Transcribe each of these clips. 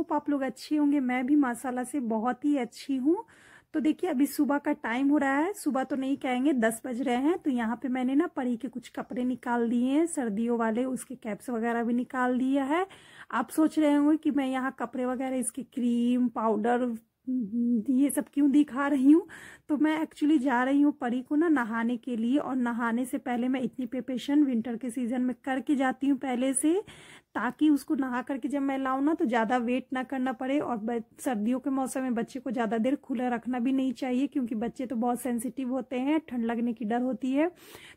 hope आप लोग अच्छे होंगे मैं भी माशाला से बहुत ही अच्छी हूँ तो देखिए अभी सुबह का टाइम हो रहा है सुबह तो नहीं कहेंगे दस बज रहे हैं तो यहाँ पे मैंने ना परी के कुछ कपड़े निकाल दिए हैं सर्दियों वाले उसके कैप्स वगैरह भी निकाल दिया है आप सोच रहे होंगे कि मैं यहाँ कपड़े वगैरह इसके क्रीम पाउडर हम्म, ये सब क्यों दिखा रही हूँ तो मैं एक्चुअली जा रही हूँ परी को ना नहाने के लिए और नहाने से पहले मैं इतनी प्रिपरेशन विंटर के सीजन में करके जाती हूँ पहले से ताकि उसको नहा करके जब मैं लाऊ ना तो ज़्यादा वेट ना करना पड़े और सर्दियों के मौसम में बच्चे को ज़्यादा देर खुला रखना भी नहीं चाहिए क्योंकि बच्चे तो बहुत सेंसिटिव होते हैं ठंड लगने की डर होती है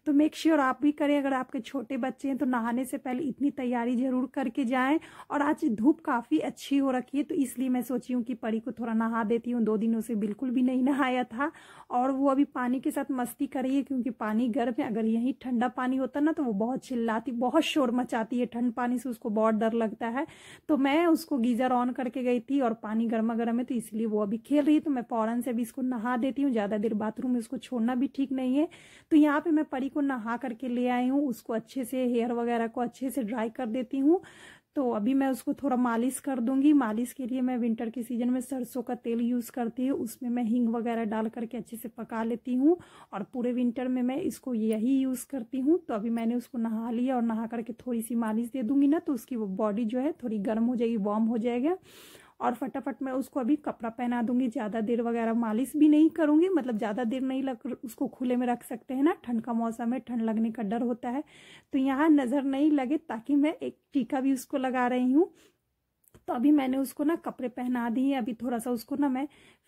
तो मेक श्योर sure आप भी करें अगर आपके छोटे बच्चे हैं तो नहाने से पहले इतनी तैयारी ज़रूर करके जाएँ और आज धूप काफ़ी अच्छी हो रखी है तो इसलिए मैं सोची हूँ कि परी को थोड़ा नहा देती हूँ दो दिनों से बिल्कुल भी नहीं नहाया था और वो अभी पानी के साथ मस्ती कर रही है क्योंकि पानी गर्म है अगर यही ठंडा पानी होता ना तो वो बहुत चिल्लाती बहुत शोर मचाती है ठंड पानी से उसको बहुत डर लगता है तो मैं उसको गीजर ऑन करके गई थी और पानी गर्मा गर्म है तो इसलिए वो अभी खेल रही है तो मैं फ़ौरन से अभी इसको नहा देती हूँ ज़्यादा देर बाथरूम में उसको छोड़ना भी ठीक नहीं है तो यहाँ पे मैं परी को नहा करके ले आई हूँ उसको अच्छे से हेयर वगैरह को अच्छे से ड्राई कर देती हूँ तो अभी मैं उसको थोड़ा मालिश कर दूंगी मालिश के लिए मैं विंटर के सीजन में सरसों का तेल यूज़ करती हूँ उसमें मैं हींग वगैरह डाल करके अच्छे से पका लेती हूँ और पूरे विंटर में मैं इसको यही यूज़ करती हूँ तो अभी मैंने उसको नहा लिया और नहा करके थोड़ी सी मालिश दे दूंगी ना तो उसकी वो बॉडी जो है थोड़ी गर्म हो जाएगी वार्म हो जाएगा और फटाफट मैं उसको अभी कपड़ा पहना दूंगी ज़्यादा देर वगैरह मालिश भी नहीं करूँगी मतलब ज़्यादा देर नहीं लग उसको खुले में रख सकते हैं ना ठंड का मौसम है ठंड लगने का डर होता है तो यहाँ नज़र नहीं लगे ताकि मैं एक टीका भी उसको लगा रही हूँ तो अभी मैंने उसको ना कपड़े पहना दिए अभी थोड़ा सा उसको ना मैं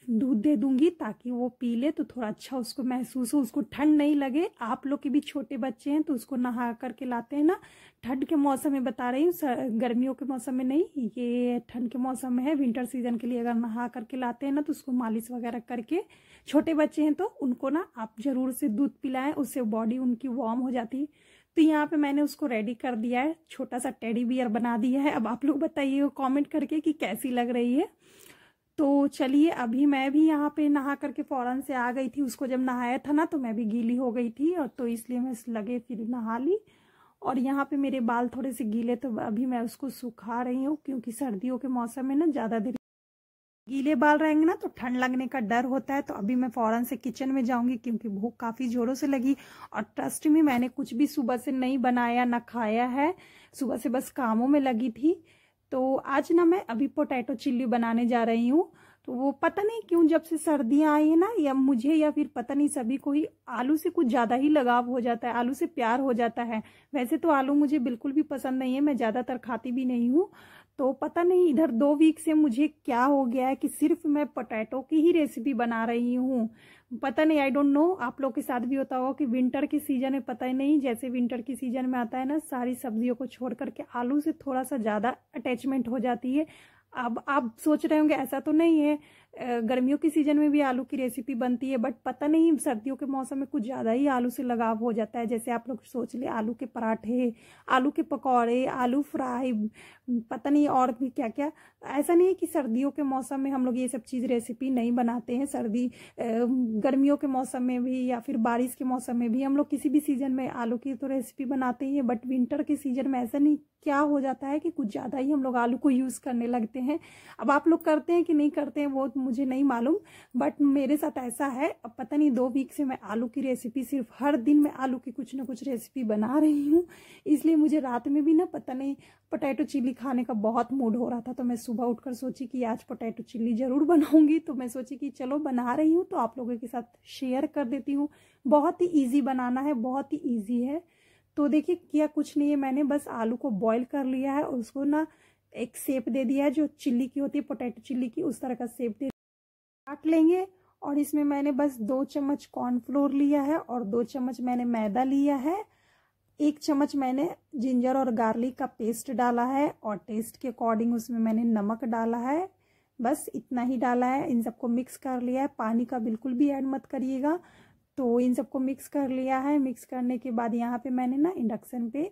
दूध दे दूंगी ताकि वो पी ले तो थोड़ा अच्छा उसको महसूस हो उसको ठंड नहीं लगे आप लोग के भी छोटे बच्चे हैं तो उसको नहा करके लाते हैं ना ठंड के मौसम में बता रही हूँ गर्मियों के मौसम में नहीं ये ठंड के मौसम में है विंटर सीजन के लिए अगर नहा करके लाते हैं ना तो उसको मालिश वगैरह करके छोटे बच्चे हैं तो उनको ना आप ज़रूर से दूध पिलाएं उससे बॉडी उनकी वार्म हो जाती है तो यहाँ पे मैंने उसको रेडी कर दिया है छोटा सा टेडी बियर बना दिया है अब आप लोग बताइएगा कमेंट करके कि कैसी लग रही है तो चलिए अभी मैं भी यहाँ पे नहा करके फ़ौरन से आ गई थी उसको जब नहाया था ना तो मैं भी गीली हो गई थी और तो इसलिए मैं लगे फिर नहा ली और यहाँ पे मेरे बाल थोड़े से गीले तो अभी मैं उसको सुखा रही हूँ क्योंकि सर्दियों के मौसम में ना ज़्यादा देर गीले बाल रहेंगे ना तो ठंड लगने का डर होता है तो अभी मैं फ़ौरन से किचन में जाऊंगी क्योंकि भूख काफ़ी ज़ोरों से लगी और ट्रस्ट में मैंने कुछ भी सुबह से नहीं बनाया ना खाया है सुबह से बस कामों में लगी थी तो आज ना मैं अभी पोटैटो चिल्ली बनाने जा रही हूँ तो वो पता नहीं क्यों जब से सर्दियाँ आई है ना या मुझे या फिर पता नहीं सभी को ही आलू से कुछ ज़्यादा ही लगाव हो जाता है आलू से प्यार हो जाता है वैसे तो आलू मुझे बिल्कुल भी पसंद नहीं है मैं ज़्यादातर खाती भी नहीं हूँ तो पता नहीं इधर दो वीक से मुझे क्या हो गया है कि सिर्फ मैं पोटैटो की ही रेसिपी बना रही हूँ पता नहीं आई डोंट नो आप लोग के साथ भी होता होगा कि विंटर के सीजन में पता ही नहीं जैसे विंटर के सीजन में आता है ना सारी सब्जियों को छोड़ करके आलू से थोड़ा सा ज़्यादा अटैचमेंट हो जाती है अब आप सोच रहे होंगे ऐसा तो नहीं है गर्मियों के सीजन में भी आलू की रेसिपी बनती है बट पता नहीं सर्दियों के मौसम में कुछ ज़्यादा ही आलू से लगाव हो जाता है जैसे आप लोग सोच ले आलू के पराठे आलू के पकौड़े आलू फ्राई पता नहीं और भी क्या क्या ऐसा नहीं है कि सर्दियों के मौसम में हम लोग ये सब चीज़ रेसिपी नहीं बनाते हैं सर्दी गर्मियों के मौसम में भी या फिर बारिश के मौसम में भी हम लोग किसी भी सीज़न में आलू की तो रेसिपी बनाते ही हैं बट विंटर के सीज़न में ऐसा नहीं क्या हो जाता है कि कुछ ज़्यादा ही हम लोग आलू को यूज़ करने लगते हैं अब आप लोग करते हैं कि नहीं करते हैं वो तो मुझे नहीं मालूम बट मेरे साथ ऐसा है अब पता नहीं दो वीक से मैं आलू की रेसिपी सिर्फ हर दिन मैं आलू की कुछ ना कुछ रेसिपी बना रही हूँ इसलिए मुझे रात में भी ना पता नहीं पोटैटो चिल्ली खाने का बहुत मूड हो रहा था तो मैं सुबह उठकर सोची कि आज पोटैटो चिल्ली ज़रूर बनाऊंगी तो मैं सोची कि चलो बना रही हूँ तो आप लोगों के साथ शेयर कर देती हूँ बहुत ही ईजी बनाना है बहुत ही ईजी है तो देखिए किया कुछ नहीं है मैंने बस आलू को बॉईल कर लिया है और उसको ना एक सेप दे दिया है जो चिल्ली की होती है पोटैटो चिल्ली की उस तरह का सेप दे काट लेंगे और इसमें मैंने बस दो चम्मच कॉर्नफ्लोर लिया है और दो चम्मच मैंने मैदा लिया है एक चम्मच मैंने जिंजर और गार्लिक का पेस्ट डाला है और टेस्ट के अकॉर्डिंग उसमें मैंने नमक डाला है बस इतना ही डाला है इन सबको मिक्स कर लिया है पानी का बिल्कुल भी ऐड मत करिएगा तो इन सबको मिक्स कर लिया है मिक्स करने के बाद यहाँ पे मैंने ना इंडक्शन पे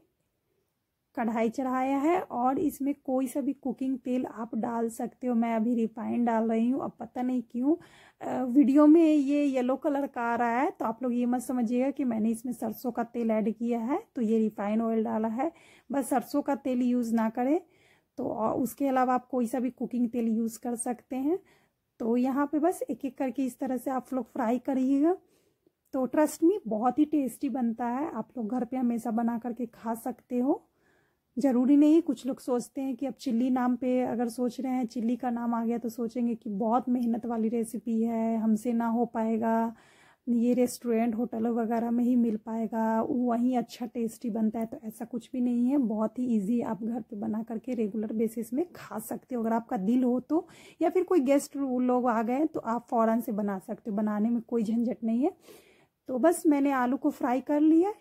कढ़ाई चढ़ाया है और इसमें कोई सा भी कुकिंग तेल आप डाल सकते हो मैं अभी रिफाइंड डाल रही हूँ अब पता नहीं क्यों वीडियो में ये येलो कलर का आ रहा है तो आप लोग ये मत समझिएगा कि मैंने इसमें सरसों का तेल ऐड किया है तो ये रिफाइंड ऑयल डाला है बस सरसों का तेल यूज़ ना करें तो उसके अलावा आप कोई सा भी कुकिंग तेल यूज़ कर सकते हैं तो यहाँ पर बस एक एक करके इस तरह से आप लोग फ्राई करिएगा तो ट्रस्ट मी बहुत ही टेस्टी बनता है आप लोग घर पे हमेशा बना करके खा सकते हो ज़रूरी नहीं कुछ लोग सोचते हैं कि अब चिल्ली नाम पे अगर सोच रहे हैं चिल्ली का नाम आ गया तो सोचेंगे कि बहुत मेहनत वाली रेसिपी है हमसे ना हो पाएगा ये रेस्टोरेंट होटल वगैरह में ही मिल पाएगा वहीं अच्छा टेस्टी बनता है तो ऐसा कुछ भी नहीं है बहुत ही इजी आप घर पे बना करके रेगुलर बेसिस में खा सकते हो अगर आपका दिल हो तो या फिर कोई गेस्ट लोग आ गए तो आप फ़ौरन से बना सकते हो बनाने में कोई झंझट नहीं है तो बस मैंने आलू को फ्राई कर लिया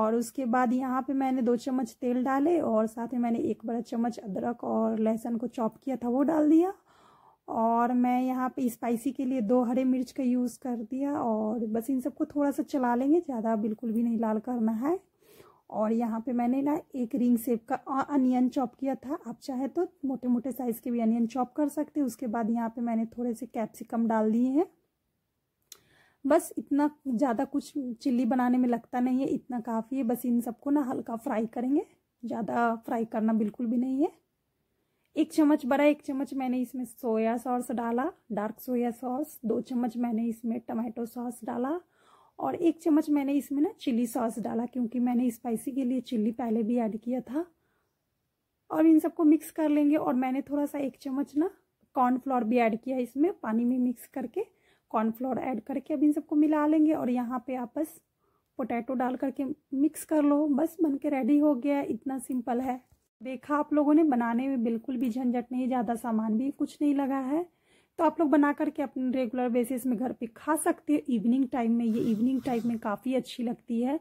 और उसके बाद यहाँ पे मैंने दो चम्मच तेल डाले और साथ में मैंने एक बड़ा चम्मच अदरक और लहसुन को चॉप किया था वो डाल दिया और मैं यहाँ पे स्पाइसी के लिए दो हरे मिर्च का यूज़ कर दिया और बस इन सबको थोड़ा सा चला लेंगे ज़्यादा बिल्कुल भी नहीं लाल करना है और यहाँ पे मैंने ना एक रिंग सेप का अनियन चॉप किया था आप चाहे तो मोटे मोटे साइज़ के भी अनियन चॉप कर सकते हैं उसके बाद यहाँ पे मैंने थोड़े से कैप्सिकम डाल दिए हैं बस इतना ज़्यादा कुछ चिल्ली बनाने में लगता नहीं है इतना काफ़ी है बस इन सबको ना हल्का फ्राई करेंगे ज़्यादा फ्राई करना बिल्कुल भी नहीं है एक चम्मच बड़ा एक चम्मच मैंने इसमें सोया सॉस डाला डार्क सोया सॉस दो चम्मच मैंने इसमें टमाटो सॉस डाला और एक चम्मच मैंने इसमें ना चिली सॉस डाला क्योंकि मैंने स्पाइसी के लिए चिल्ली पहले भी ऐड किया था और इन सबको मिक्स कर लेंगे और मैंने थोड़ा सा एक चम्मच ना कॉर्नफ्लोर भी ऐड किया इसमें पानी में मिक्स करके कॉर्नफ्लोर ऐड करके अब इन सबको मिला लेंगे और यहाँ पे आपस पोटैटो डाल करके मिक्स कर लो बस बन के रेडी हो गया इतना सिंपल है देखा आप लोगों ने बनाने में बिल्कुल भी झंझट नहीं ज़्यादा सामान भी कुछ नहीं लगा है तो आप लोग बना करके अपने रेगुलर बेसिस में घर पे खा सकते हो इवनिंग टाइम में ये इवनिंग टाइम में काफ़ी अच्छी लगती है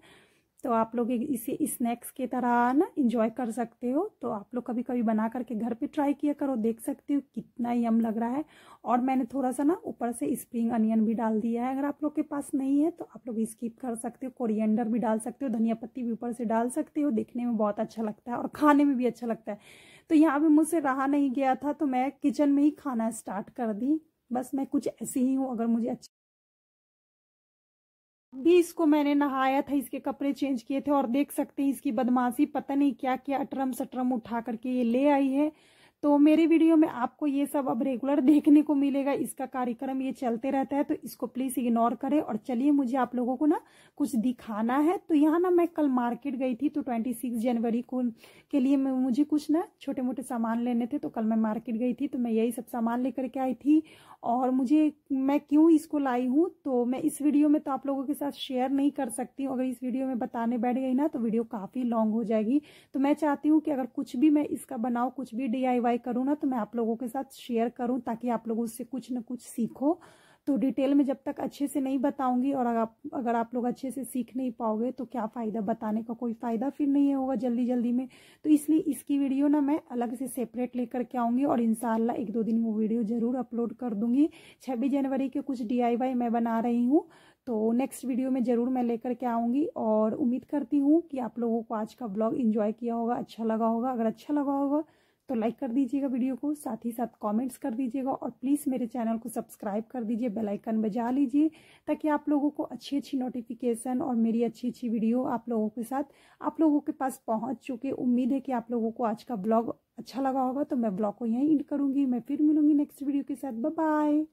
तो आप लोग इसे स्नैक्स की तरह ना इंजॉय कर सकते हो तो आप लोग कभी कभी बना करके घर पे ट्राई किया करो देख सकते हो कितना यम लग रहा है और मैंने थोड़ा सा ना ऊपर से स्प्रिंग अनियन भी डाल दिया है अगर आप लोग के पास नहीं है तो आप लोग स्किप कर सकते हो कोरिएंडर भी डाल सकते हो धनिया पत्ती भी ऊपर से डाल सकते हो देखने में बहुत अच्छा लगता है और खाने में भी अच्छा लगता है तो यहाँ पर मुझसे रहा नहीं गया था तो मैं किचन में ही खाना स्टार्ट कर दी बस मैं कुछ ऐसी ही हूँ अगर मुझे अच्छा भी इसको मैंने नहाया था इसके कपड़े चेंज किए थे और देख सकते हैं इसकी बदमाशी पता नहीं क्या क्या अटरम सटरम उठा करके ये ले आई है तो मेरे वीडियो में आपको ये सब अब रेगुलर देखने को मिलेगा इसका कार्यक्रम ये चलते रहता है तो इसको प्लीज इग्नोर करें और चलिए मुझे आप लोगों को ना कुछ दिखाना है तो यहाँ ना मैं कल मार्केट गई थी तो ट्वेंटी सिक्स जनवरी को के लिए मुझे कुछ ना छोटे मोटे सामान लेने थे तो कल मैं मार्केट गई थी तो मैं यही सब सामान लेकर के आई थी और मुझे मैं क्यों इसको लाई हूँ तो मैं इस वीडियो में तो आप लोगों के साथ शेयर नहीं कर सकती हूँ अगर इस वीडियो में बताने बैठ गई ना तो वीडियो काफ़ी लॉन्ग हो जाएगी तो मैं चाहती हूँ कि अगर कुछ भी मैं इसका बनाऊँ कुछ भी डी ट्राई करूँ ना तो मैं आप लोगों के साथ शेयर करूँ ताकि आप लोग उससे कुछ ना कुछ सीखो तो डिटेल में जब तक अच्छे से नहीं बताऊंगी और अगर आप अगर आप लोग अच्छे से सीख नहीं पाओगे तो क्या फ़ायदा बताने का कोई फ़ायदा फिर नहीं होगा जल्दी जल्दी में तो इसलिए इसकी वीडियो ना मैं अलग से सेपरेट लेकर के आऊँगी और इनशाला एक दो दिन वो वीडियो ज़रूर अपलोड कर दूँगी छब्बीस जनवरी के कुछ डी मैं बना रही हूँ तो नेक्स्ट वीडियो में ज़रूर मैं लेकर के आऊँगी और उम्मीद करती हूँ कि आप लोगों को आज का ब्लॉग इन्जॉय किया होगा अच्छा लगा होगा अगर अच्छा लगा होगा तो लाइक कर दीजिएगा वीडियो को साथ ही साथ कमेंट्स कर दीजिएगा और प्लीज़ मेरे चैनल को सब्सक्राइब कर दीजिए बेल आइकन बजा लीजिए ताकि आप लोगों को अच्छी अच्छी नोटिफिकेशन और मेरी अच्छी अच्छी वीडियो आप लोगों के साथ आप लोगों के पास पहुंच चुके उम्मीद है कि आप लोगों को आज का ब्लॉग अच्छा लगा होगा तो मैं ब्लॉग को यहीं इंड करूँगी मैं फिर मिलूंगी नेक्स्ट वीडियो के साथ बाय